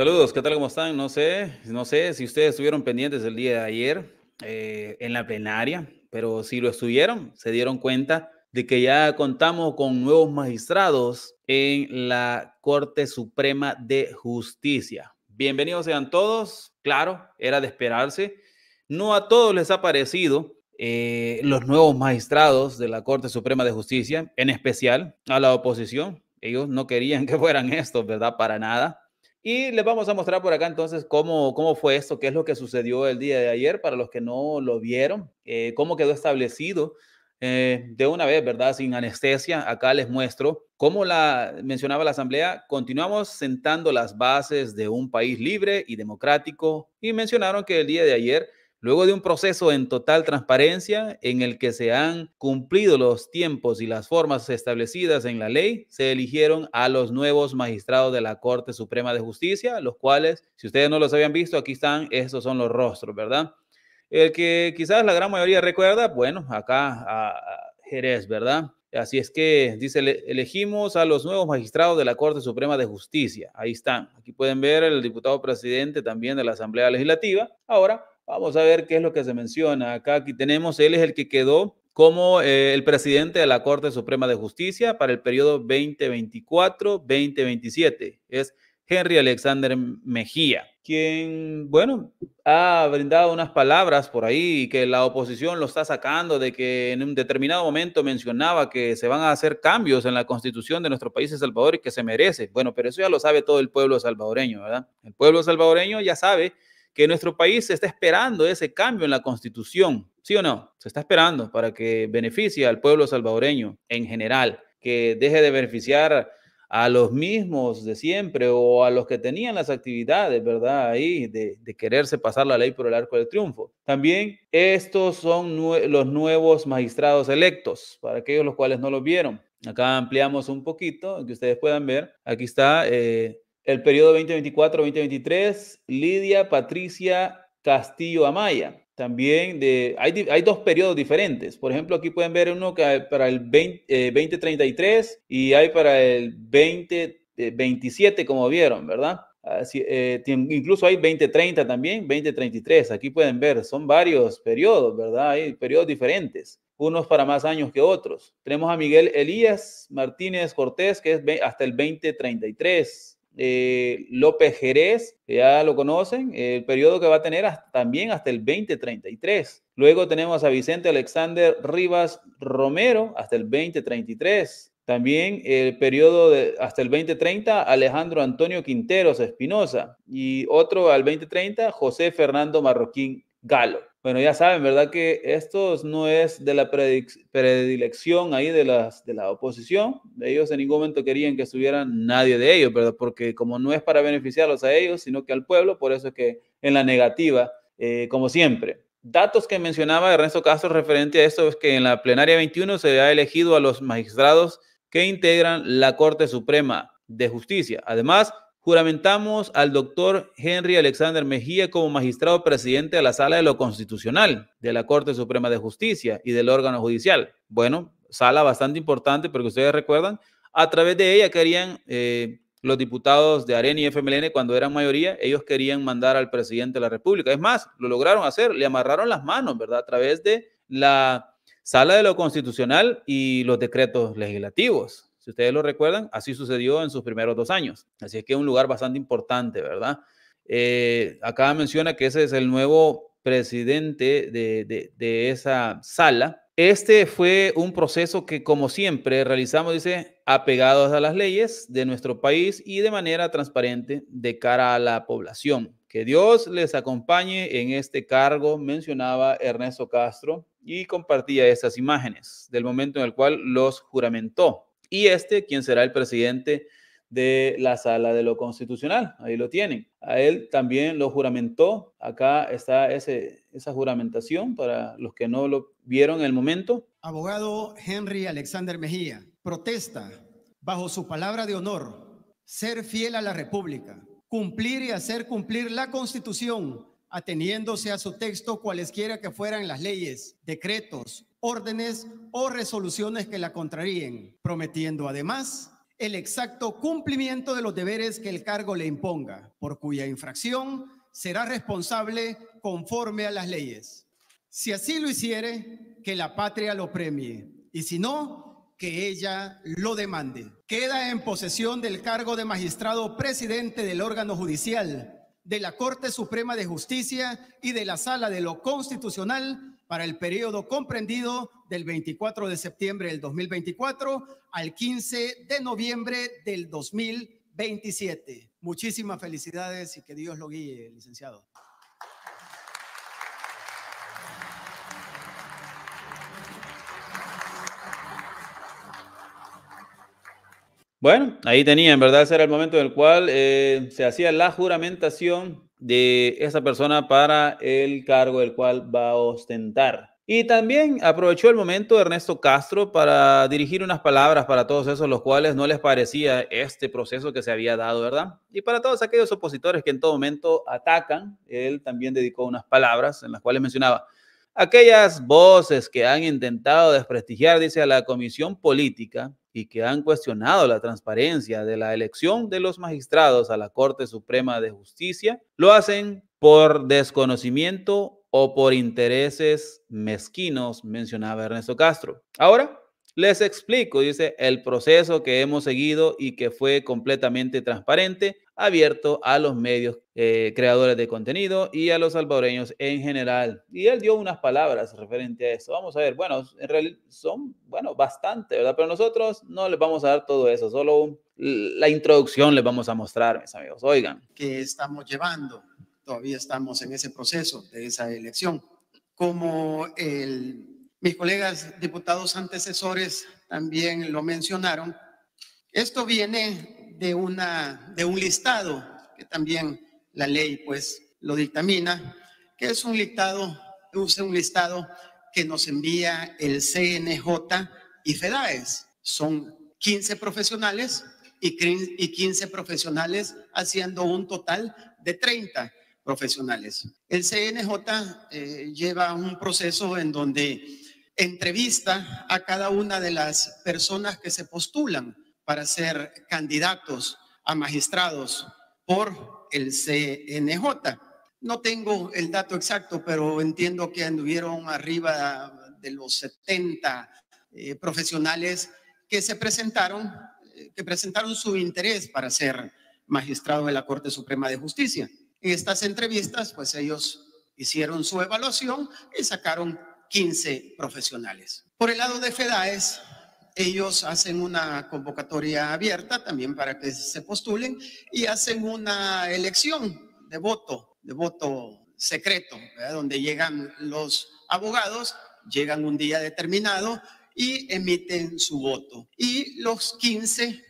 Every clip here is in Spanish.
Saludos, ¿qué tal? ¿Cómo están? No sé, no sé si ustedes estuvieron pendientes el día de ayer eh, en la plenaria, pero si lo estuvieron, se dieron cuenta de que ya contamos con nuevos magistrados en la Corte Suprema de Justicia. Bienvenidos sean todos, claro, era de esperarse. No a todos les ha parecido eh, los nuevos magistrados de la Corte Suprema de Justicia, en especial a la oposición. Ellos no querían que fueran estos, ¿verdad? Para nada. Y les vamos a mostrar por acá entonces cómo, cómo fue esto, qué es lo que sucedió el día de ayer para los que no lo vieron, eh, cómo quedó establecido eh, de una vez, ¿verdad? Sin anestesia. Acá les muestro cómo la mencionaba la Asamblea. Continuamos sentando las bases de un país libre y democrático. Y mencionaron que el día de ayer Luego de un proceso en total transparencia en el que se han cumplido los tiempos y las formas establecidas en la ley, se eligieron a los nuevos magistrados de la Corte Suprema de Justicia, los cuales, si ustedes no los habían visto, aquí están, estos son los rostros, ¿verdad? El que quizás la gran mayoría recuerda, bueno, acá a Jerez, ¿verdad? Así es que dice, elegimos a los nuevos magistrados de la Corte Suprema de Justicia. Ahí están. Aquí pueden ver el diputado presidente también de la Asamblea Legislativa. Ahora, Vamos a ver qué es lo que se menciona. Acá aquí tenemos, él es el que quedó como eh, el presidente de la Corte Suprema de Justicia para el periodo 2024-2027. Es Henry Alexander Mejía, quien, bueno, ha brindado unas palabras por ahí y que la oposición lo está sacando de que en un determinado momento mencionaba que se van a hacer cambios en la constitución de nuestro país, El Salvador, y que se merece. Bueno, pero eso ya lo sabe todo el pueblo salvadoreño, ¿verdad? El pueblo salvadoreño ya sabe que nuestro país se está esperando ese cambio en la constitución, ¿sí o no? Se está esperando para que beneficie al pueblo salvadoreño en general, que deje de beneficiar a los mismos de siempre o a los que tenían las actividades, ¿verdad? Ahí de, quererse pasar la ley por el arco del triunfo. También estos son los nuevos magistrados electos, para aquellos los cuales no los vieron. Acá ampliamos un poquito, que ustedes puedan ver. Aquí está eh, el periodo 2024-2023, Lidia Patricia Castillo Amaya. También de, hay, dos periodos diferentes. Por ejemplo, aquí pueden ver uno que para el 2033 eh, y hay para el 2027, eh, como vieron, ¿verdad? Eh, incluso hay 2030 también, 2033. Aquí pueden ver, son varios periodos, ¿verdad? Hay periodos diferentes, unos para más años que otros. Tenemos a Miguel Elías Martínez Cortés, que es hasta el 2033. Eh, López Jerez, ya lo conocen, el periodo que va a tener también hasta el 2033. Luego tenemos a Vicente Alexander Rivas Romero hasta el 2033. También el periodo de, hasta el 2030, Alejandro Antonio Quinteros Espinosa. Y otro al 2030, José Fernando Marroquín Galo. Bueno, ya saben, ¿verdad? Que esto no es de la predilección ahí de, de la oposición. Ellos en ningún momento querían que estuvieran nadie de ellos, ¿verdad? Porque como no es para beneficiarlos a ellos, sino que al pueblo, por eso es que en la negativa, eh, como siempre. Datos que mencionaba Ernesto Castro referente a esto es que en la plenaria 21 se ha elegido a los magistrados que integran la Corte Suprema de Justicia. Además, juramentamos al doctor Henry Alexander Mejía como magistrado presidente de la Sala de lo Constitucional de la Corte Suprema de Justicia y del órgano judicial. Bueno, sala bastante importante, porque ustedes recuerdan, a través de ella querían eh, los diputados de Arena y FMLN, cuando eran mayoría, ellos querían mandar al presidente de la República. Es más, lo lograron hacer, le amarraron las manos, ¿verdad? A través de la Sala de lo Constitucional y los decretos legislativos ustedes lo recuerdan, así sucedió en sus primeros dos años. Así es que es un lugar bastante importante, ¿verdad? Eh, acá menciona que ese es el nuevo presidente de, de esa sala. Este fue un proceso que, como siempre, realizamos, dice, apegados a las leyes de nuestro país y de manera transparente de cara a la población. Que Dios les acompañe en este cargo, mencionaba Ernesto Castro y compartía estas imágenes del momento en el cual los juramentó y este, quien será el presidente de la sala de lo constitucional. Ahí lo tienen. A él también lo juramentó. Acá está esa juramentación para los que no lo vieron en el momento. Abogado Henry Alexander Mejía, protesta bajo su palabra de honor ser fiel a la República, cumplir y hacer cumplir la Constitución ateniéndose a su texto cualesquiera que fueran las leyes, decretos, órdenes o resoluciones que la contraríen, prometiendo además el exacto cumplimiento de los deberes que el cargo le imponga, por cuya infracción será responsable conforme a las leyes. Si así lo hiciere, que la patria lo premie, y si no, que ella lo demande. Queda en posesión del cargo de magistrado presidente del órgano judicial de la Corte Suprema de Justicia y de la Sala de lo Constitucional para el periodo comprendido del 24 de septiembre del 2024 al 15 de noviembre del 2027. Muchísimas felicidades y que Dios lo guíe, licenciado. Bueno, ahí tenía, en verdad, ese era el momento en el cual eh, se hacía la juramentación de esa persona para el cargo del cual va a ostentar. Y también aprovechó el momento Ernesto Castro para dirigir unas palabras para todos esos los cuales no les parecía este proceso que se había dado, ¿verdad? Y para todos aquellos opositores que en todo momento atacan, él también dedicó unas palabras en las cuales mencionaba, aquellas voces que han intentado desprestigiar, dice, a la comisión política, y que han cuestionado la transparencia de la elección de los magistrados a la Corte Suprema de Justicia, lo hacen por desconocimiento o por intereses mezquinos, mencionaba Ernesto Castro. Ahora, les explico, dice, el proceso que hemos seguido y que fue completamente transparente, abierto a los medios eh, creadores de contenido y a los salvadoreños en general. Y él dio unas palabras referente a eso. Vamos a ver, bueno, en realidad son, bueno, bastante, ¿verdad? Pero nosotros no les vamos a dar todo eso, solo la introducción les vamos a mostrar, mis amigos. Oigan. Que estamos llevando, todavía estamos en ese proceso de esa elección. Como el mis colegas diputados antecesores también lo mencionaron. Esto viene de, una, de un listado que también la ley pues lo dictamina, que es un listado, use un listado que nos envía el CNJ y FEDAES. Son 15 profesionales y 15 profesionales haciendo un total de 30 profesionales. El CNJ eh, lleva un proceso en donde entrevista a cada una de las personas que se postulan para ser candidatos a magistrados por el CNJ. No tengo el dato exacto, pero entiendo que anduvieron arriba de los 70 eh, profesionales que se presentaron, eh, que presentaron su interés para ser magistrado de la Corte Suprema de Justicia. En estas entrevistas, pues ellos hicieron su evaluación y sacaron 15 profesionales. Por el lado de FEDAES, ellos hacen una convocatoria abierta también para que se postulen y hacen una elección de voto, de voto secreto, donde llegan los abogados, llegan un día determinado y emiten su voto. Y los 15,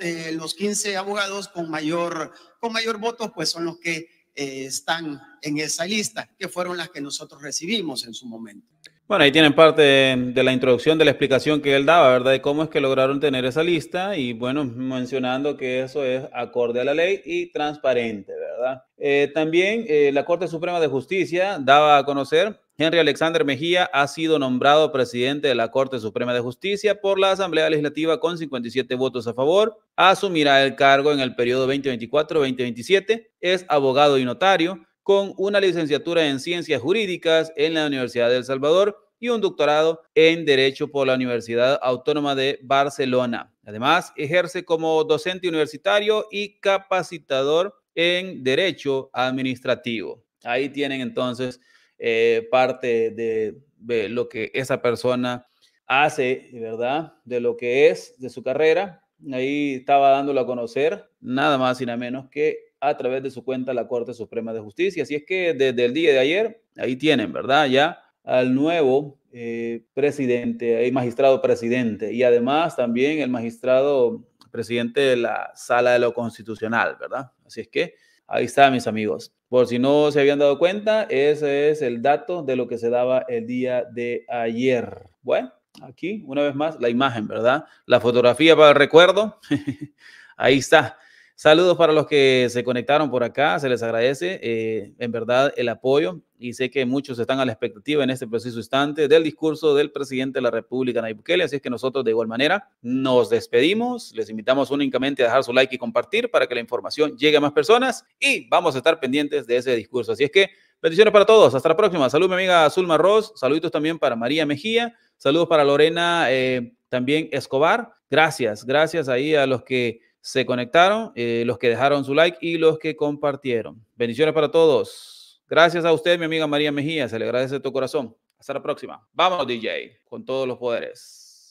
eh, los 15 abogados con mayor, con mayor voto, pues son los que eh, están en esa lista, que fueron las que nosotros recibimos en su momento. Bueno, ahí tienen parte de, la introducción, de la explicación que él daba, ¿verdad? De cómo es que lograron tener esa lista y bueno, mencionando que eso es acorde a la ley y transparente, ¿verdad? Eh, también eh, la Corte Suprema de Justicia daba a conocer Henry Alexander Mejía ha sido nombrado presidente de la Corte Suprema de Justicia por la Asamblea Legislativa con 57 votos a favor. Asumirá el cargo en el periodo 2024-2027. Es abogado y notario con una licenciatura en Ciencias Jurídicas en la Universidad de El Salvador y un doctorado en Derecho por la Universidad Autónoma de Barcelona. Además, ejerce como docente universitario y capacitador en Derecho Administrativo. Ahí tienen entonces eh, parte de, lo que esa persona hace, ¿verdad? De lo que es, de su carrera. Ahí estaba dándolo a conocer, nada más y nada menos que a través de su cuenta la Corte Suprema de Justicia. Así es que desde el día de ayer, ahí tienen, ¿verdad? Ya al nuevo eh, presidente, el magistrado presidente, y además también el magistrado presidente de la Sala de lo Constitucional, ¿verdad? Así es que ahí está, mis amigos. Por si no se habían dado cuenta, ese es el dato de lo que se daba el día de ayer. Bueno, aquí una vez más la imagen, ¿verdad? La fotografía para el recuerdo. Ahí está. Saludos para los que se conectaron por acá, se les agradece eh, en verdad el apoyo y sé que muchos están a la expectativa en este preciso instante del discurso del presidente de la República, Nayib Bukele, así es que nosotros de igual manera nos despedimos, les invitamos únicamente a dejar su like y compartir para que la información llegue a más personas y vamos a estar pendientes de ese discurso, así es que bendiciones para todos, hasta la próxima, salud mi amiga Zulma Ross, saluditos también para María Mejía, saludos para Lorena eh, también Escobar, gracias, gracias ahí a los que se conectaron, eh, los que dejaron su like y los que compartieron. Bendiciones para todos. Gracias a usted, mi amiga María Mejía. Se le agradece tu corazón. Hasta la próxima. Vamos, DJ, con todos los poderes.